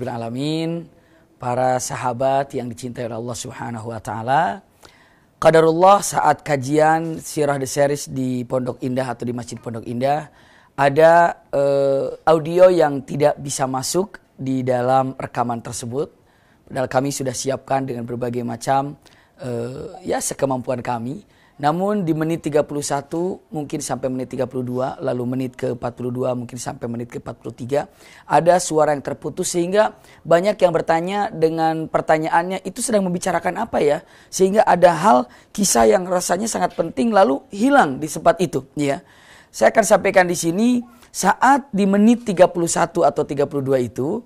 Alamin Para sahabat yang dicintai oleh Allah subhanahu wa ta'ala Qadarullah saat kajian sirah the series di Pondok Indah atau di Masjid Pondok Indah Ada uh, audio yang tidak bisa masuk di dalam rekaman tersebut. Padahal kami sudah siapkan dengan berbagai macam uh, ya sekemampuan kami. Namun di menit 31 mungkin sampai menit 32 lalu menit ke 42 mungkin sampai menit ke 43 ada suara yang terputus sehingga banyak yang bertanya dengan pertanyaannya itu sedang membicarakan apa ya sehingga ada hal kisah yang rasanya sangat penting lalu hilang di sepat itu ya. Saya akan sampaikan di sini saat di menit 31 atau 32 itu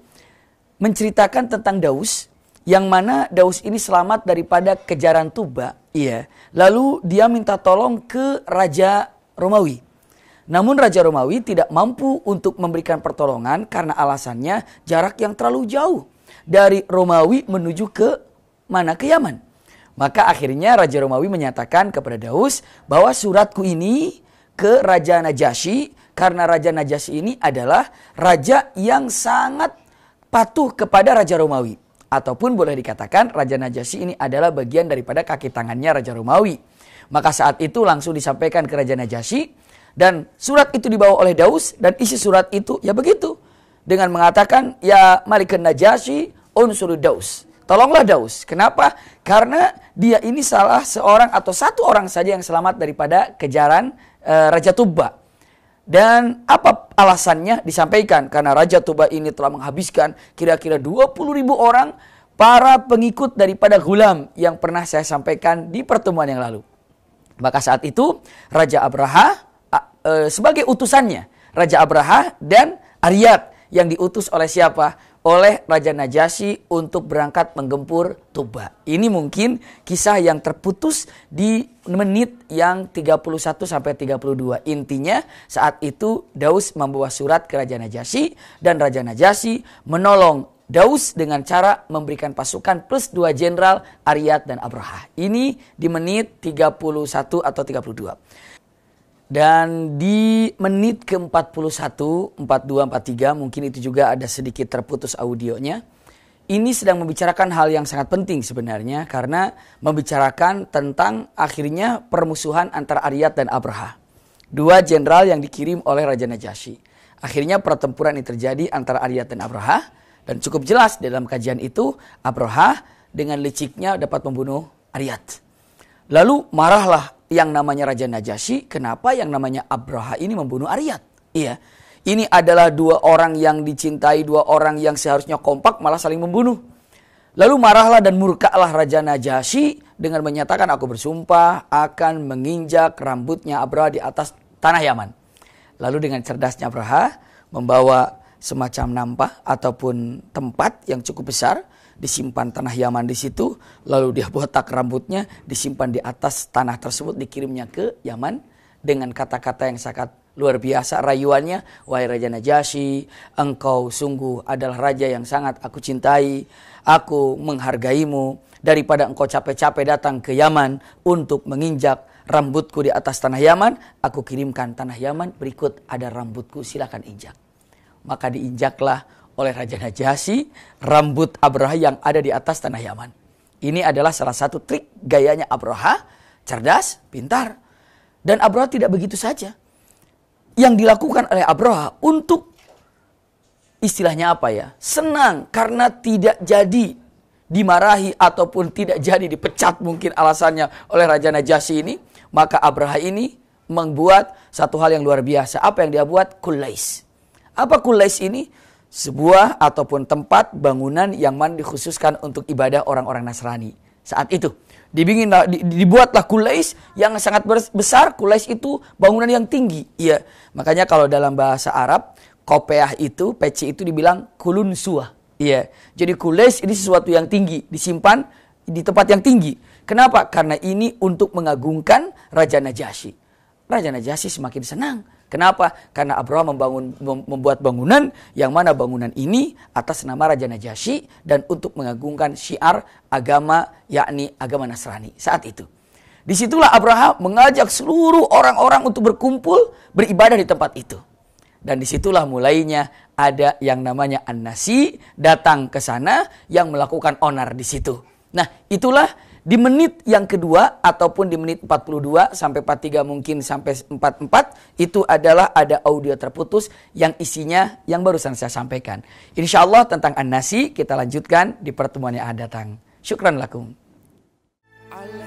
menceritakan tentang Daus yang mana Daus ini selamat daripada kejaran Tuba. Iya. Lalu dia minta tolong ke Raja Romawi. Namun Raja Romawi tidak mampu untuk memberikan pertolongan karena alasannya jarak yang terlalu jauh dari Romawi menuju ke mana ke Yaman. Maka akhirnya Raja Romawi menyatakan kepada Daus bahwa suratku ini ke Raja Najasyi karena Raja Najasyi ini adalah raja yang sangat patuh kepada Raja Romawi. Ataupun boleh dikatakan Raja Najasyi ini adalah bagian daripada kaki tangannya Raja Romawi. Maka saat itu langsung disampaikan ke Raja Najasyi dan surat itu dibawa oleh Daus dan isi surat itu ya begitu. Dengan mengatakan ya Malikun Najasyi unsur Daus. Tolonglah Daus. Kenapa? Karena dia ini salah seorang atau satu orang saja yang selamat daripada kejaran uh, Raja Tuba. Dan apa alasannya disampaikan karena Raja Tuba ini telah menghabiskan kira-kira 20 ribu orang para pengikut daripada gulam yang pernah saya sampaikan di pertemuan yang lalu. Maka saat itu Raja Abraha e, sebagai utusannya Raja Abraha dan Aryat yang diutus oleh siapa? oleh Raja Najasyi untuk berangkat menggempur Tuba. Ini mungkin kisah yang terputus di menit yang 31 sampai 32. Intinya saat itu Daus membawa surat ke Raja Najasyi dan Raja Najasyi menolong Daus dengan cara memberikan pasukan plus dua jenderal Ariat dan Abraha. Ini di menit 31 atau 32. Dan di menit ke-41, 42, 43 mungkin itu juga ada sedikit terputus audionya. Ini sedang membicarakan hal yang sangat penting sebenarnya karena membicarakan tentang akhirnya permusuhan antara Ariyat dan Abraha. Dua jenderal yang dikirim oleh Raja Najasyi. Akhirnya pertempuran ini terjadi antara Ariyat dan Abraha dan cukup jelas dalam kajian itu Abraha dengan liciknya dapat membunuh Ariyat. Lalu marahlah yang namanya Raja Najasyi, kenapa yang namanya Abraha ini membunuh Aryat? Iya. Ini adalah dua orang yang dicintai, dua orang yang seharusnya kompak malah saling membunuh. Lalu marahlah dan murkalah Raja Najasyi dengan menyatakan aku bersumpah akan menginjak rambutnya Abraha di atas tanah Yaman. Lalu dengan cerdasnya Abraha membawa semacam nampah ataupun tempat yang cukup besar disimpan tanah Yaman di situ, lalu dia botak rambutnya, disimpan di atas tanah tersebut, dikirimnya ke Yaman dengan kata-kata yang sangat luar biasa rayuannya. Wahai Raja Najasyi, engkau sungguh adalah raja yang sangat aku cintai, aku menghargaimu daripada engkau capek-capek datang ke Yaman untuk menginjak rambutku di atas tanah Yaman, aku kirimkan tanah Yaman, berikut ada rambutku, silakan injak. Maka diinjaklah oleh Raja Najasyi rambut Abraha yang ada di atas tanah Yaman. Ini adalah salah satu trik gayanya Abraha, cerdas, pintar. Dan Abraha tidak begitu saja. Yang dilakukan oleh Abraha untuk istilahnya apa ya? Senang karena tidak jadi dimarahi ataupun tidak jadi dipecat mungkin alasannya oleh Raja Najasyi ini. Maka Abraha ini membuat satu hal yang luar biasa. Apa yang dia buat? Kulais. Apa kulais ini? sebuah ataupun tempat bangunan yang mana dikhususkan untuk ibadah orang-orang Nasrani. Saat itu dibinginlah dibuatlah kulais yang sangat besar. Kulais itu bangunan yang tinggi. Iya, makanya kalau dalam bahasa Arab kopeah itu peci itu dibilang kulun suah. Iya, jadi kulais ini sesuatu yang tinggi disimpan di tempat yang tinggi. Kenapa? Karena ini untuk mengagungkan Raja Najasyi. Raja Najasyi semakin senang Kenapa? Karena Abraham membangun, membuat bangunan yang mana bangunan ini atas nama Raja Najasyi dan untuk mengagungkan syiar agama yakni agama Nasrani saat itu. Disitulah Abraham mengajak seluruh orang-orang untuk berkumpul beribadah di tempat itu. Dan disitulah mulainya ada yang namanya An-Nasi datang ke sana yang melakukan onar di situ. Nah itulah di menit yang kedua ataupun di menit 42 sampai 43 mungkin sampai 44 itu adalah ada audio terputus yang isinya yang barusan saya sampaikan. Insya Allah tentang An-Nasi kita lanjutkan di pertemuan yang akan datang. Syukran lakum. Allah.